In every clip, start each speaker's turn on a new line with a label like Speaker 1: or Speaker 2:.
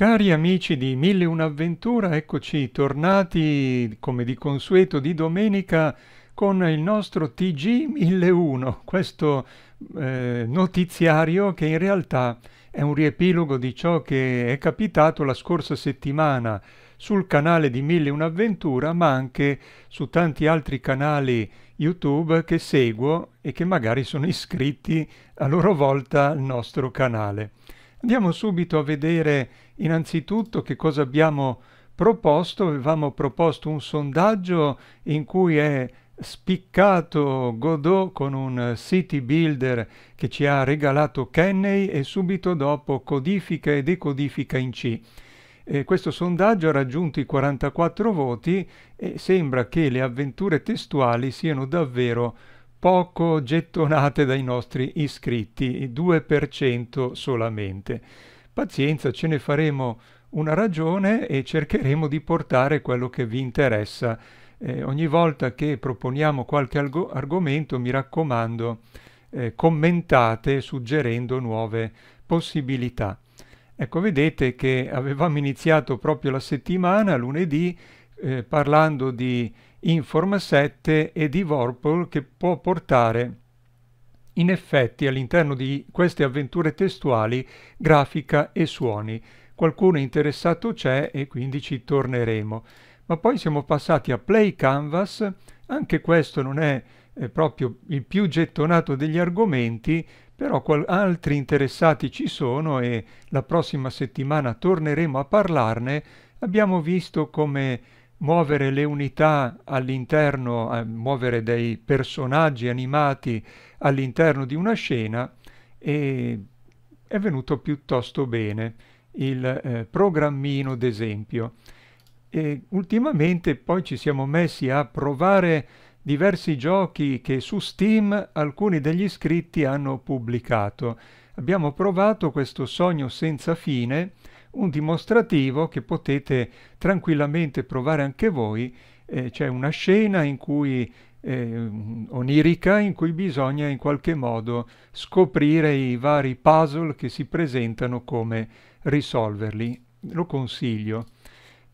Speaker 1: Cari amici di Mille Un'avventura, eccoci tornati come di consueto di domenica con il nostro TG 1001, questo eh, notiziario che in realtà è un riepilogo di ciò che è capitato la scorsa settimana sul canale di Mille Un'avventura, ma anche su tanti altri canali YouTube che seguo e che magari sono iscritti a loro volta al nostro canale. Andiamo subito a vedere innanzitutto che cosa abbiamo proposto. Avevamo proposto un sondaggio in cui è spiccato Godot con un city builder che ci ha regalato Kenney e subito dopo codifica e decodifica in C. Eh, questo sondaggio ha raggiunto i 44 voti e sembra che le avventure testuali siano davvero poco gettonate dai nostri iscritti, il 2% solamente. Pazienza, ce ne faremo una ragione e cercheremo di portare quello che vi interessa. Eh, ogni volta che proponiamo qualche arg argomento, mi raccomando, eh, commentate suggerendo nuove possibilità. Ecco, vedete che avevamo iniziato proprio la settimana, lunedì, eh, parlando di in forma 7 e di Vorpal che può portare in effetti all'interno di queste avventure testuali grafica e suoni. Qualcuno interessato c'è e quindi ci torneremo. Ma poi siamo passati a Play Canvas, anche questo non è eh, proprio il più gettonato degli argomenti, però altri interessati ci sono e la prossima settimana torneremo a parlarne. Abbiamo visto come muovere le unità all'interno, eh, muovere dei personaggi animati all'interno di una scena e è venuto piuttosto bene il eh, programmino d'esempio. E ultimamente poi ci siamo messi a provare diversi giochi che su Steam alcuni degli iscritti hanno pubblicato. Abbiamo provato questo sogno senza fine un dimostrativo che potete tranquillamente provare anche voi. Eh, c'è una scena in cui, eh, onirica in cui bisogna in qualche modo scoprire i vari puzzle che si presentano, come risolverli. Lo consiglio.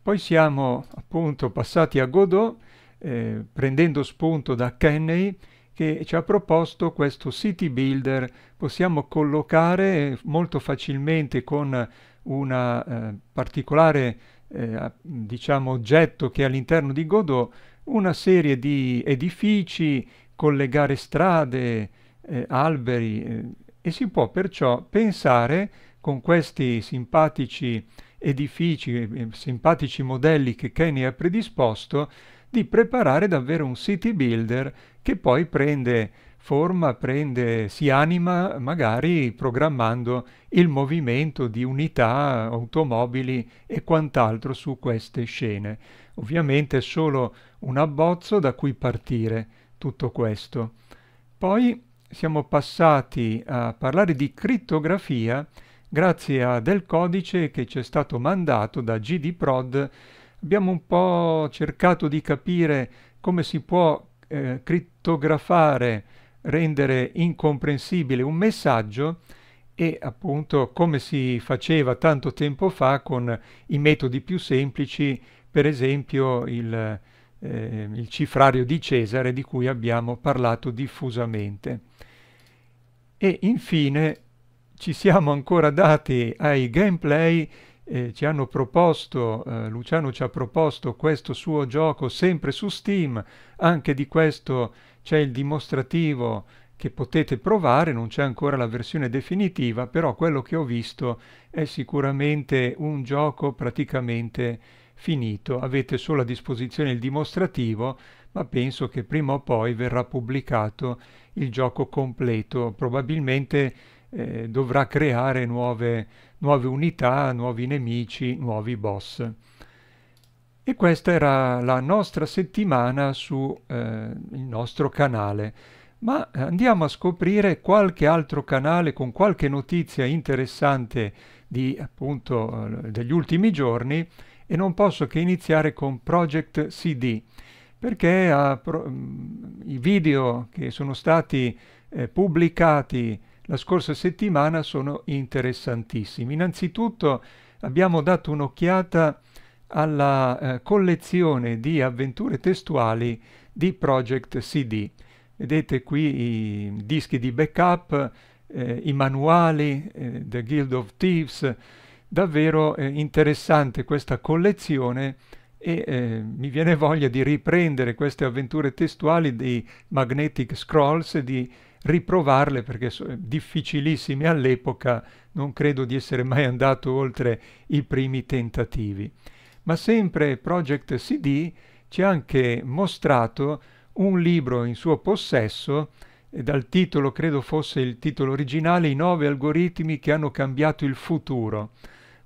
Speaker 1: Poi siamo appunto passati a Godot, eh, prendendo spunto da Kenney, che ci ha proposto questo City Builder. Possiamo collocare molto facilmente con un eh, particolare eh, diciamo, oggetto che all'interno di Godot una serie di edifici, collegare strade, eh, alberi eh, e si può perciò pensare con questi simpatici edifici, eh, eh, simpatici modelli che Kenny ha predisposto, di preparare davvero un city builder che poi prende forma prende, si anima magari programmando il movimento di unità, automobili e quant'altro su queste scene. Ovviamente è solo un abbozzo da cui partire tutto questo. Poi siamo passati a parlare di crittografia grazie a del codice che ci è stato mandato da GDProd. Abbiamo un po' cercato di capire come si può eh, crittografare rendere incomprensibile un messaggio e appunto come si faceva tanto tempo fa con i metodi più semplici, per esempio il, eh, il cifrario di Cesare di cui abbiamo parlato diffusamente. E infine ci siamo ancora dati ai gameplay, eh, ci hanno proposto, eh, Luciano ci ha proposto questo suo gioco sempre su Steam, anche di questo c'è il dimostrativo che potete provare, non c'è ancora la versione definitiva, però quello che ho visto è sicuramente un gioco praticamente finito. Avete solo a disposizione il dimostrativo, ma penso che prima o poi verrà pubblicato il gioco completo. Probabilmente eh, dovrà creare nuove, nuove unità, nuovi nemici, nuovi boss. E questa era la nostra settimana sul eh, nostro canale. Ma andiamo a scoprire qualche altro canale con qualche notizia interessante di, appunto, eh, degli ultimi giorni e non posso che iniziare con Project CD perché ha, pro, mm, i video che sono stati eh, pubblicati la scorsa settimana sono interessantissimi. Innanzitutto abbiamo dato un'occhiata a alla eh, collezione di avventure testuali di Project CD. Vedete qui i dischi di backup, eh, i manuali, eh, The Guild of Thieves, davvero eh, interessante questa collezione e eh, mi viene voglia di riprendere queste avventure testuali di Magnetic Scrolls e di riprovarle perché sono difficilissime all'epoca, non credo di essere mai andato oltre i primi tentativi ma sempre Project CD ci ha anche mostrato un libro in suo possesso eh, dal titolo, credo fosse il titolo originale, I nove algoritmi che hanno cambiato il futuro.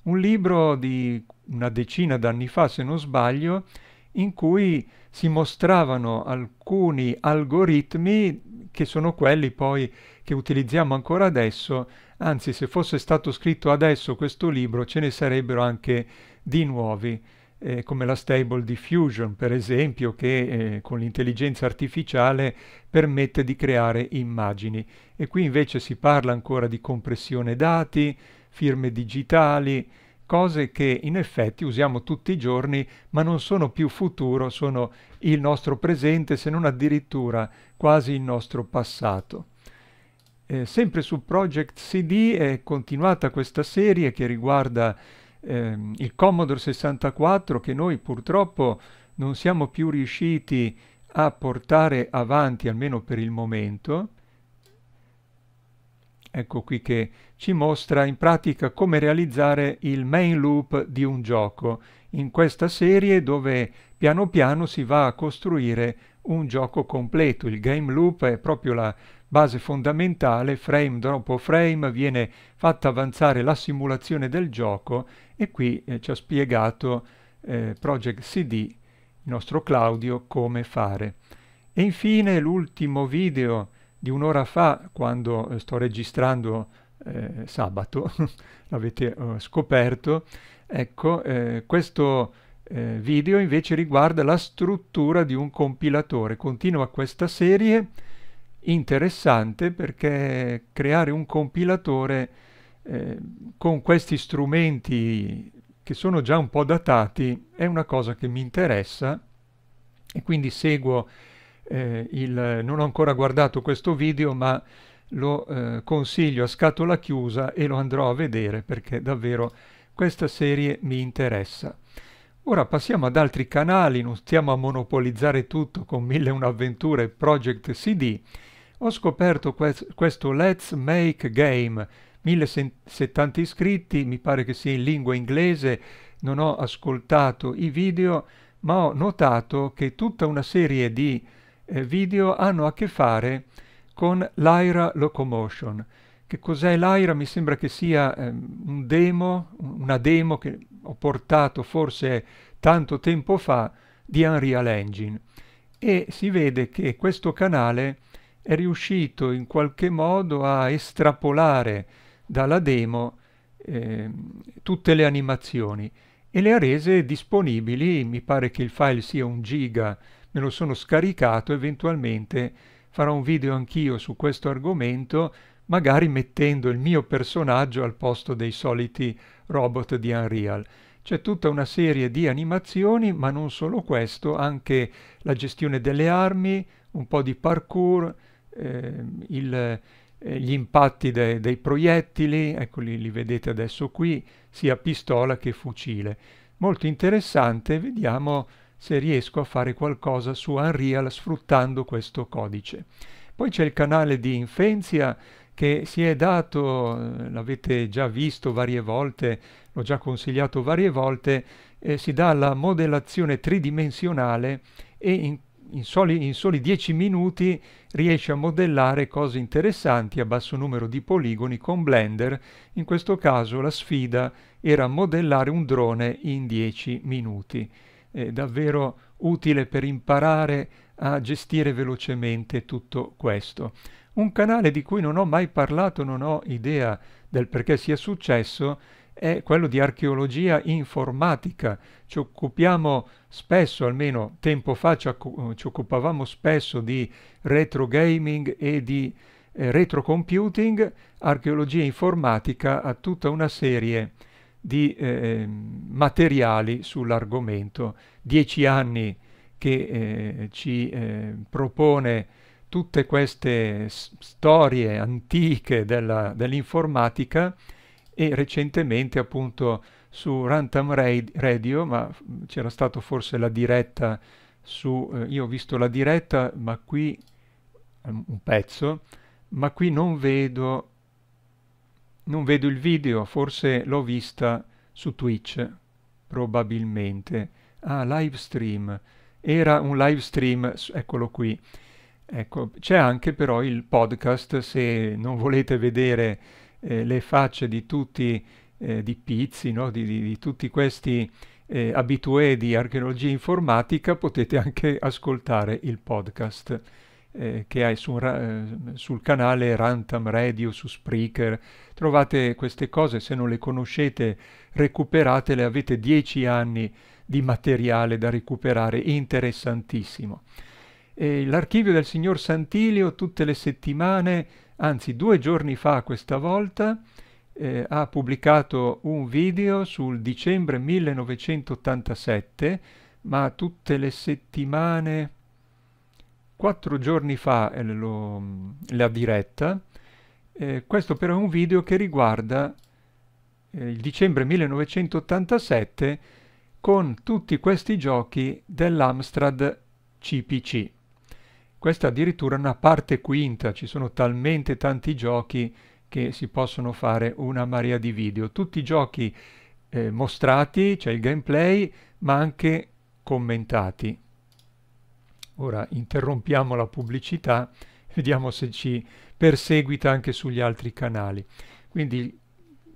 Speaker 1: Un libro di una decina d'anni fa, se non sbaglio, in cui si mostravano alcuni algoritmi che sono quelli poi che utilizziamo ancora adesso, anzi se fosse stato scritto adesso questo libro ce ne sarebbero anche di nuovi, eh, come la Stable Diffusion, per esempio, che eh, con l'intelligenza artificiale permette di creare immagini. E qui invece si parla ancora di compressione dati, firme digitali, cose che in effetti usiamo tutti i giorni, ma non sono più futuro, sono il nostro presente, se non addirittura quasi il nostro passato. Eh, sempre su Project CD è continuata questa serie che riguarda ehm, il Commodore 64 che noi purtroppo non siamo più riusciti a portare avanti, almeno per il momento. Ecco qui che ci mostra in pratica come realizzare il main loop di un gioco in questa serie dove piano piano si va a costruire un gioco completo. Il game loop è proprio la base fondamentale, frame dopo frame viene fatta avanzare la simulazione del gioco e qui eh, ci ha spiegato eh, Project CD, il nostro Claudio, come fare. E infine l'ultimo video di un'ora fa, quando eh, sto registrando eh, sabato, l'avete eh, scoperto, ecco, eh, questo video invece riguarda la struttura di un compilatore. Continua questa serie interessante perché creare un compilatore eh, con questi strumenti che sono già un po' datati è una cosa che mi interessa e quindi seguo eh, il... non ho ancora guardato questo video ma lo eh, consiglio a scatola chiusa e lo andrò a vedere perché davvero questa serie mi interessa. Ora passiamo ad altri canali, non stiamo a monopolizzare tutto con mille un'avventura e Project CD, ho scoperto questo Let's Make Game, 1070 iscritti, mi pare che sia in lingua inglese, non ho ascoltato i video, ma ho notato che tutta una serie di eh, video hanno a che fare con l'Aira Locomotion. Che cos'è l'Aira? Mi sembra che sia ehm, un demo, una demo che ho portato forse tanto tempo fa di Unreal Engine. E si vede che questo canale è riuscito in qualche modo a estrapolare dalla demo eh, tutte le animazioni e le ha rese disponibili, mi pare che il file sia un giga, me lo sono scaricato, eventualmente farò un video anch'io su questo argomento, magari mettendo il mio personaggio al posto dei soliti robot di Unreal. C'è tutta una serie di animazioni, ma non solo questo, anche la gestione delle armi, un po' di parkour, Ehm, il, eh, gli impatti de, dei proiettili, eccoli li vedete adesso qui, sia pistola che fucile. Molto interessante, vediamo se riesco a fare qualcosa su Unreal sfruttando questo codice. Poi c'è il canale di Infenzia che si è dato, eh, l'avete già visto varie volte, l'ho già consigliato varie volte, eh, si dà la modellazione tridimensionale e in in soli, in soli 10 minuti riesce a modellare cose interessanti a basso numero di poligoni con Blender. In questo caso la sfida era modellare un drone in 10 minuti. È davvero utile per imparare a gestire velocemente tutto questo. Un canale di cui non ho mai parlato, non ho idea del perché sia successo, è quello di archeologia informatica. Ci occupiamo spesso, almeno tempo fa ci, ci occupavamo spesso di retro gaming e di eh, retro computing, archeologia informatica ha tutta una serie di eh, materiali sull'argomento. Dieci anni che eh, ci eh, propone tutte queste storie antiche dell'informatica e recentemente appunto su Rantam Radio, ma c'era stato forse la diretta su... Eh, io ho visto la diretta, ma qui... un pezzo, ma qui non vedo... non vedo il video, forse l'ho vista su Twitch, probabilmente. Ah, live stream. Era un live stream, eccolo qui. Ecco, c'è anche però il podcast se non volete vedere eh, le facce di tutti, eh, di Pizzi, no? di, di, di, tutti questi eh, abitué di archeologia informatica, potete anche ascoltare il podcast eh, che hai su, eh, sul canale Rantam Radio, su Spreaker. Trovate queste cose, se non le conoscete recuperatele, avete dieci anni di materiale da recuperare, interessantissimo l'archivio del signor Santilio tutte le settimane anzi due giorni fa questa volta eh, ha pubblicato un video sul dicembre 1987, ma tutte le settimane, quattro giorni fa eh, lo, mm, diretta, eh, questo però è un video che riguarda eh, il dicembre 1987 con tutti questi giochi dell'Amstrad CPC. Questa addirittura è una parte quinta, ci sono talmente tanti giochi che si possono fare una marea di video. Tutti i giochi eh, mostrati, c'è cioè il gameplay, ma anche commentati. Ora interrompiamo la pubblicità, vediamo se ci perseguita anche sugli altri canali. Quindi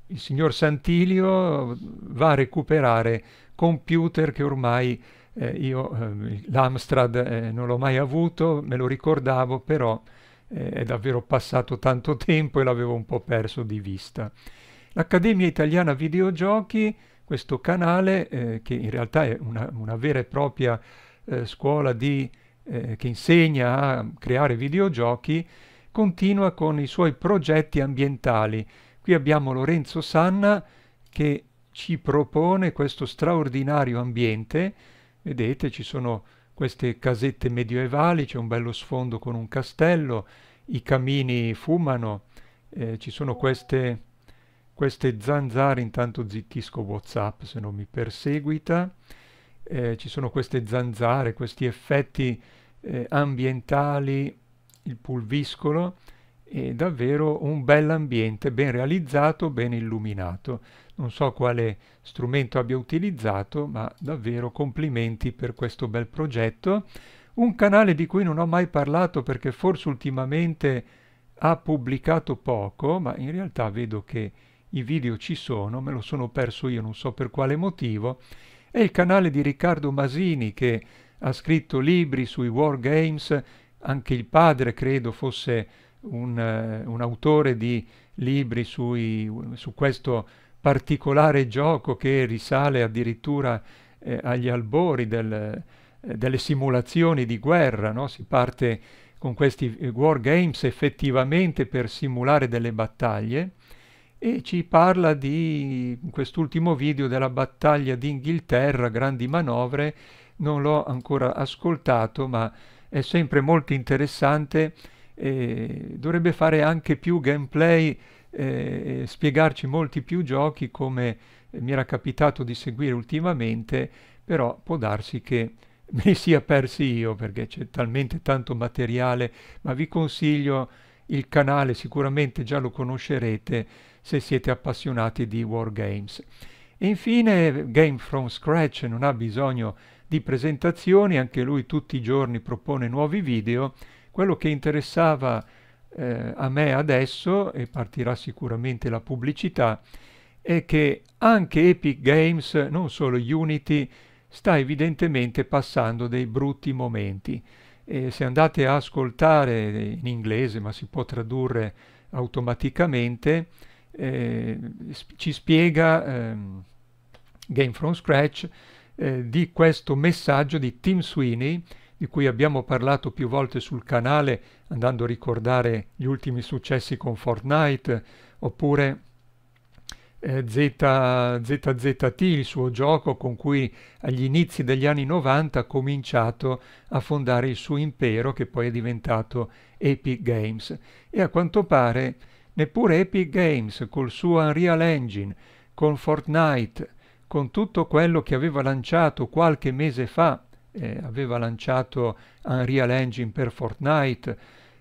Speaker 1: il signor Santilio va a recuperare computer che ormai eh, io eh, l'Amstrad eh, non l'ho mai avuto, me lo ricordavo, però eh, è davvero passato tanto tempo e l'avevo un po' perso di vista. L'Accademia Italiana Videogiochi, questo canale eh, che in realtà è una, una vera e propria eh, scuola di, che insegna a creare videogiochi, continua con i suoi progetti ambientali. Qui abbiamo Lorenzo Sanna che ci propone questo straordinario ambiente Vedete, ci sono queste casette medioevali, c'è un bello sfondo con un castello, i camini fumano, eh, ci sono queste, queste, zanzare, intanto zittisco Whatsapp se non mi perseguita, eh, ci sono queste zanzare, questi effetti eh, ambientali, il pulviscolo, è davvero un bell'ambiente, ben realizzato, ben illuminato non so quale strumento abbia utilizzato, ma davvero complimenti per questo bel progetto. Un canale di cui non ho mai parlato perché forse ultimamente ha pubblicato poco, ma in realtà vedo che i video ci sono, me lo sono perso io, non so per quale motivo, è il canale di Riccardo Masini che ha scritto libri sui War Games, anche il padre credo fosse un, eh, un autore di libri sui, su questo particolare gioco che risale addirittura eh, agli albori del, eh, delle simulazioni di guerra, no? si parte con questi eh, war games effettivamente per simulare delle battaglie e ci parla di quest'ultimo video della battaglia d'Inghilterra, grandi manovre, non l'ho ancora ascoltato ma è sempre molto interessante e dovrebbe fare anche più gameplay eh, eh, spiegarci molti più giochi come eh, mi era capitato di seguire ultimamente, però può darsi che me li sia persi io perché c'è talmente tanto materiale, ma vi consiglio il canale, sicuramente già lo conoscerete se siete appassionati di Wargames. E infine Game from Scratch non ha bisogno di presentazioni, anche lui tutti i giorni propone nuovi video. Quello che interessava eh, a me adesso, e partirà sicuramente la pubblicità, è che anche Epic Games, non solo Unity, sta evidentemente passando dei brutti momenti. E se andate a ascoltare in inglese, ma si può tradurre automaticamente, eh, ci spiega ehm, Game from Scratch eh, di questo messaggio di Tim Sweeney di cui abbiamo parlato più volte sul canale andando a ricordare gli ultimi successi con Fortnite oppure eh, Z, ZZT, il suo gioco con cui agli inizi degli anni 90 ha cominciato a fondare il suo impero che poi è diventato Epic Games e a quanto pare neppure Epic Games col suo Unreal Engine, con Fortnite, con tutto quello che aveva lanciato qualche mese fa eh, aveva lanciato Unreal Engine per Fortnite,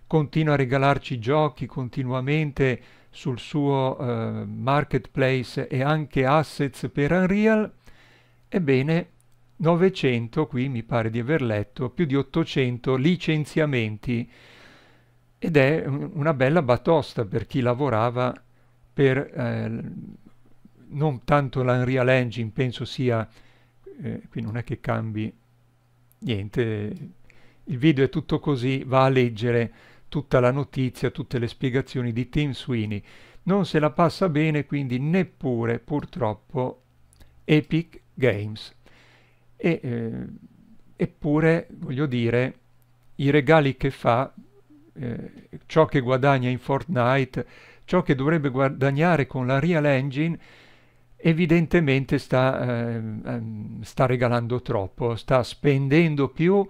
Speaker 1: continua a regalarci giochi continuamente sul suo eh, marketplace e anche assets per Unreal, ebbene 900, qui mi pare di aver letto, più di 800 licenziamenti ed è una bella batosta per chi lavorava per eh, non tanto l'Unreal Engine, penso sia, eh, qui non è che cambi niente, il video è tutto così, va a leggere tutta la notizia, tutte le spiegazioni di Tim Sweeney. Non se la passa bene quindi neppure purtroppo Epic Games. E, eh, eppure, voglio dire, i regali che fa, eh, ciò che guadagna in Fortnite, ciò che dovrebbe guadagnare con la Real Engine, evidentemente sta, eh, sta regalando troppo, sta spendendo più,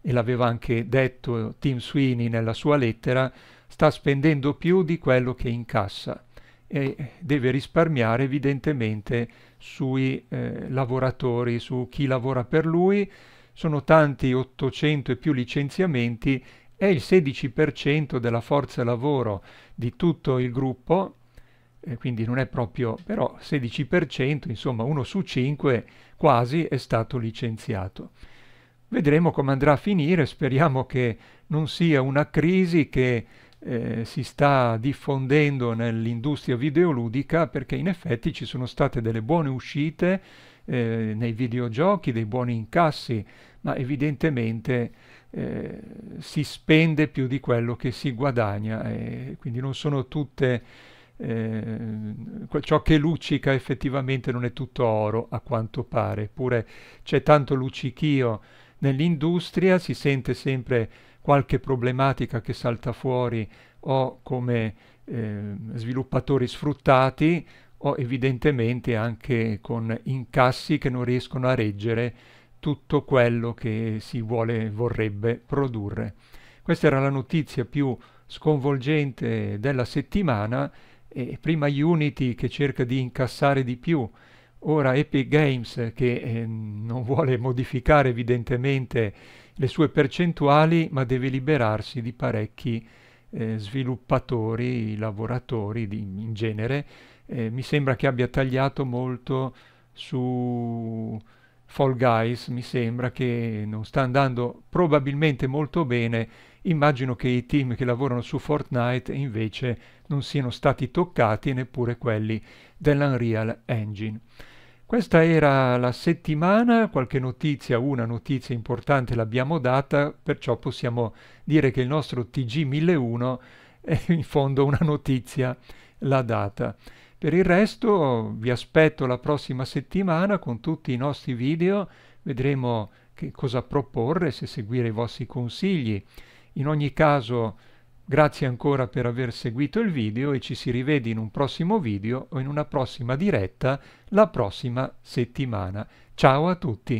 Speaker 1: e l'aveva anche detto Tim Sweeney nella sua lettera, sta spendendo più di quello che incassa e deve risparmiare evidentemente sui eh, lavoratori, su chi lavora per lui. Sono tanti 800 e più licenziamenti, è il 16% della forza lavoro di tutto il gruppo eh, quindi non è proprio, però 16%, insomma uno su 5 quasi è stato licenziato. Vedremo come andrà a finire, speriamo che non sia una crisi che eh, si sta diffondendo nell'industria videoludica perché in effetti ci sono state delle buone uscite eh, nei videogiochi, dei buoni incassi, ma evidentemente eh, si spende più di quello che si guadagna e eh, quindi non sono tutte eh, ciò che luccica effettivamente non è tutto oro a quanto pare, eppure c'è tanto luccichio nell'industria, si sente sempre qualche problematica che salta fuori o come eh, sviluppatori sfruttati o evidentemente anche con incassi che non riescono a reggere tutto quello che si vuole vorrebbe produrre. Questa era la notizia più sconvolgente della settimana eh, prima Unity che cerca di incassare di più, ora Epic Games che eh, non vuole modificare evidentemente le sue percentuali ma deve liberarsi di parecchi eh, sviluppatori, lavoratori di, in genere. Eh, mi sembra che abbia tagliato molto su Fall Guys, mi sembra che non sta andando probabilmente molto bene immagino che i team che lavorano su Fortnite invece non siano stati toccati neppure quelli dell'Unreal Engine. Questa era la settimana, qualche notizia, una notizia importante l'abbiamo data, perciò possiamo dire che il nostro TG1001 è in fondo una notizia, la data. Per il resto vi aspetto la prossima settimana con tutti i nostri video, vedremo che cosa proporre, se seguire i vostri consigli in ogni caso, grazie ancora per aver seguito il video e ci si rivede in un prossimo video o in una prossima diretta la prossima settimana. Ciao a tutti!